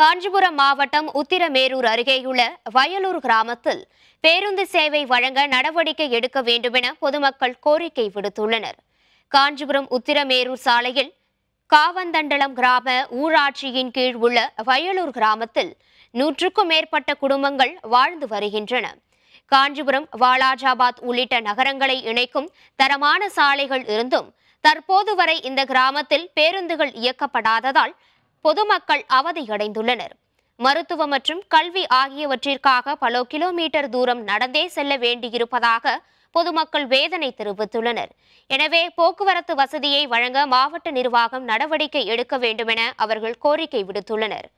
காஞ்சிபுரம் மாவட்டம் உத்திரமேரூர் அருகேயுள்ள வயலூர் கிராமத்தில் பேருந்து சேவை வழங்க நடவடிக்கை எடுக்க வேண்டும் என பொதுமக்கள் கோரிக்கை விடுத்துள்ளனர் காஞ்சிபுரம் உத்திரமேரூர் சாலையில் காவந்தண்டலம் கிராம ஊராட்சியின் கீழ் உள்ள வயலூர் கிராமத்தில் நூற்றுக்கும் மேற்பட்ட குடும்பங்கள் வாழ்ந்து வருகின்றன காஞ்சிபுரம் வாலாஜாபாத் உள்ளிட்ட நகரங்களை இணைக்கும் தரமான சாலைகள் இருந்தும் தற்போது வரை இந்த கிராமத்தில் பேருந்துகள் இயக்கப்படாததால் பொதுமக்கள் அவதியடைந்துள்ளனர் மருத்துவ மற்றும் கல்வி ஆகியவற்றிற்காக பல கிலோமீட்டர் தூரம் நடந்தே செல்ல வேண்டியிருப்பதாக பொதுமக்கள் வேதனை தெரிவித்துள்ளனர் எனவே போக்குவரத்து வசதியை வழங்க மாவட்ட நிர்வாகம் நடவடிக்கை எடுக்க வேண்டுமென அவர்கள் கோரிக்கை விடுத்துள்ளனர்